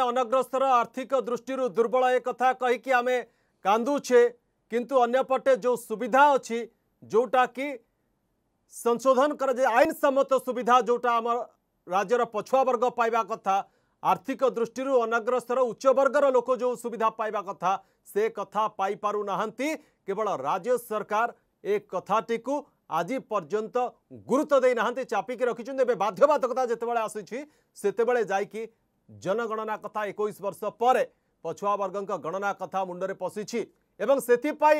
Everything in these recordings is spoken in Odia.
अनग्रसर आर्थिक दृष्टि दुर्बल एक कथा कहीकि आम कांदुछे किंतु अंपटे जो सुविधा अच्छी जोटा कि संशोधन कर आईन सम्मत सुविधा जोटा आम राज्यर पछुआ वर्ग पाइबा कथा आर्थिक दृष्टि अनग्रसर उच्चवर्गर लोक जो सुविधा पाइबा कथा से कथा पाई ना केवल राज्य सरकार एक कथाटी को आज पर्यंत गुरुत्व देना না চাপিকি बाध्यवाधकता जिते বাধ্যবাধকতা যেতবে जनगणना कथा एक वर्ष पर पछुआवर्ग गणना कथा मुंडे पशिश से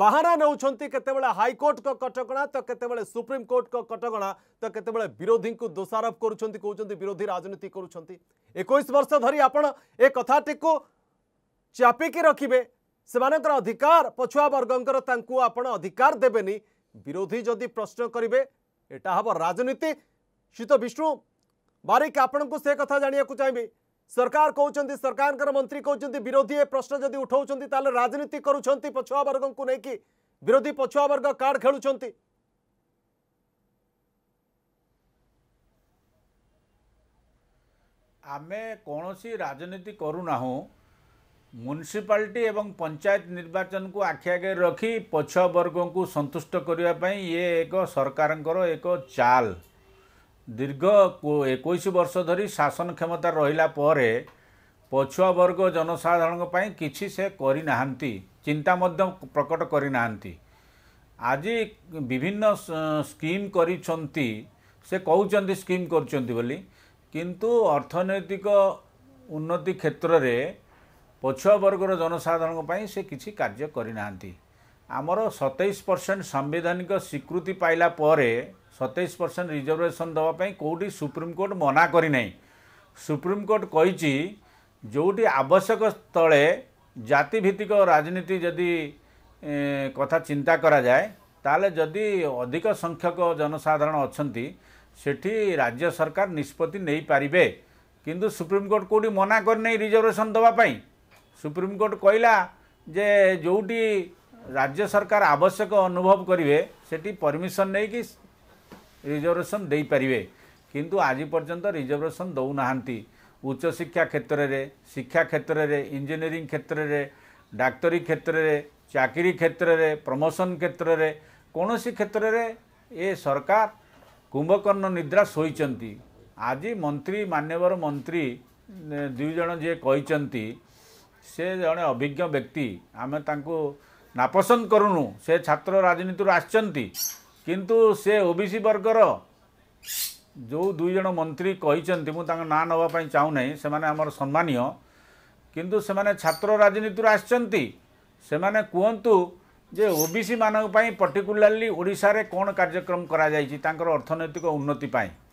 ବାହାନା ନେଉଛନ୍ତି କେତେବେଳେ ହାଇକୋର୍ଟଙ୍କ କଟକଣା ତ କେତେବେଳେ ସୁପ୍ରିମକୋର୍ଟଙ୍କ କଟକଣା ତ କେତେବେଳେ ବିରୋଧୀଙ୍କୁ ଦୋଷାରୋପ କରୁଛନ୍ତି କହୁଛନ୍ତି ବିରୋଧୀ ରାଜନୀତି କରୁଛନ୍ତି ଏକୋଇଶ ବର୍ଷ ଧରି ଆପଣ ଏ କଥାଟିକୁ ଚାପିକି ରଖିବେ ସେମାନଙ୍କର ଅଧିକାର ପଛୁଆ ବର୍ଗଙ୍କର ତାଙ୍କୁ ଆପଣ ଅଧିକାର ଦେବେନି ବିରୋଧୀ ଯଦି ପ୍ରଶ୍ନ କରିବେ ଏଟା ହେବ ରାଜନୀତି ସେ ତ ବିଷ୍ଣୁ बारिक आपण को से कथा जानिया को चाहिए सरकार कौन सरकार मंत्री कौन विरोधी ए प्रश्न जदि उठा राजनीति करुं पछुआ वर्ग को लेकिन विरोधी पछुआ वर्ग कार्ड खेलु आम कौन सी राजनीति करूना म्यूनिशिपाल पंचायत निर्वाचन को आखि आगे रखी पछुआ वर्ग को सतुष्ट करने ये एक सरकार एक चाल ଦୀର୍ଘ ଏକୋଇଶ ବର୍ଷ ଧରି ଶାସନ କ୍ଷମତା ରହିଲା ପରେ ପଛୁଆ ବର୍ଗ ଜନସାଧାରଣଙ୍କ ପାଇଁ କିଛି ସେ କରିନାହାନ୍ତି ଚିନ୍ତା ମଧ୍ୟ ପ୍ରକଟ କରିନାହାନ୍ତି ଆଜି ବିଭିନ୍ନ ସ୍କିମ୍ କରିଛନ୍ତି ସେ କହୁଛନ୍ତି ସ୍କିମ୍ କରୁଛନ୍ତି ବୋଲି କିନ୍ତୁ ଅର୍ଥନୈତିକ ଉନ୍ନତି କ୍ଷେତ୍ରରେ ପଛୁଆ ବର୍ଗର ଜନସାଧାରଣଙ୍କ ପାଇଁ ସେ କିଛି କାର୍ଯ୍ୟ କରିନାହାନ୍ତି ଆମର ସତେଇଶ ପରସେଣ୍ଟ ସାମ୍ବିଧାନିକ ସ୍ୱୀକୃତି ପାଇଲା ପରେ ସତେଇଶ ପରସେଣ୍ଟ ରିଜର୍ଭେସନ୍ ଦେବା ପାଇଁ କେଉଁଠି ସୁପ୍ରିମକୋର୍ଟ ମନା କରିନାହିଁ ସୁପ୍ରିମକୋର୍ଟ କହିଛି ଯେଉଁଠି ଆବଶ୍ୟକ ସ୍ଥଳେ ଜାତିଭିତ୍ତିକ ରାଜନୀତି ଯଦି କଥା ଚିନ୍ତା କରାଯାଏ ତାହେଲେ ଯଦି ଅଧିକ ସଂଖ୍ୟକ ଜନସାଧାରଣ ଅଛନ୍ତି ସେଠି ରାଜ୍ୟ ସରକାର ନିଷ୍ପତ୍ତି ନେଇପାରିବେ କିନ୍ତୁ ସୁପ୍ରିମକୋର୍ଟ କେଉଁଠି ମନା କରିନାହିଁ ରିଜର୍ଭେସନ୍ ଦେବା ପାଇଁ ସୁପ୍ରିମକୋର୍ଟ କହିଲା ଯେ ଯେଉଁଠି ରାଜ୍ୟ ସରକାର ଆବଶ୍ୟକ ଅନୁଭବ କରିବେ ସେଠି ପରମିସନ ନେଇକି ରିଜର୍ଭେସନ୍ ଦେଇପାରିବେ କିନ୍ତୁ ଆଜି ପର୍ଯ୍ୟନ୍ତ ରିଜର୍ଭେସନ୍ ଦେଉନାହାନ୍ତି ଉଚ୍ଚଶିକ୍ଷା କ୍ଷେତ୍ରରେ ଶିକ୍ଷା କ୍ଷେତ୍ରରେ ଇଞ୍ଜିନିୟରିଂ କ୍ଷେତ୍ରରେ ଡାକ୍ତରୀ କ୍ଷେତ୍ରରେ ଚାକିରି କ୍ଷେତ୍ରରେ ପ୍ରମୋସନ୍ କ୍ଷେତ୍ରରେ କୌଣସି କ୍ଷେତ୍ରରେ ଏ ସରକାର କୁମ୍ଭକର୍ଣ୍ଣ ନିଦ୍ରା ଶୋଇଛନ୍ତି ଆଜି ମନ୍ତ୍ରୀ ମାନ୍ୟବର ମନ୍ତ୍ରୀ ଦୁଇ ଜଣ ଯିଏ କହିଛନ୍ତି ସେ ଜଣେ ଅଭିଜ୍ଞ ବ୍ୟକ୍ତି ଆମେ ତାଙ୍କୁ ନାପସନ୍ଦ କରୁନୁ ସେ ଛାତ୍ର ରାଜନୀତିରୁ ଆସିଛନ୍ତି କିନ୍ତୁ ସେ ଓ ବି ସି ବର୍ଗର ଯେଉଁ ଦୁଇ ଜଣ ମନ୍ତ୍ରୀ କହିଛନ୍ତି ମୁଁ ତାଙ୍କ ନାଁ ନେବା ପାଇଁ ଚାହୁଁନାହିଁ ସେମାନେ ଆମର ସମ୍ମାନୀୟ କିନ୍ତୁ ସେମାନେ ଛାତ୍ର ରାଜନୀତିରୁ ଆସିଛନ୍ତି ସେମାନେ କୁହନ୍ତୁ ଯେ ଓ ବି ସି ମାନଙ୍କ ପାଇଁ ପର୍ଟିକୁଲାର୍ଲି ଓଡ଼ିଶାରେ କ'ଣ କାର୍ଯ୍ୟକ୍ରମ କରାଯାଇଛି ତାଙ୍କର ଅର୍ଥନୈତିକ ଉନ୍ନତି ପାଇଁ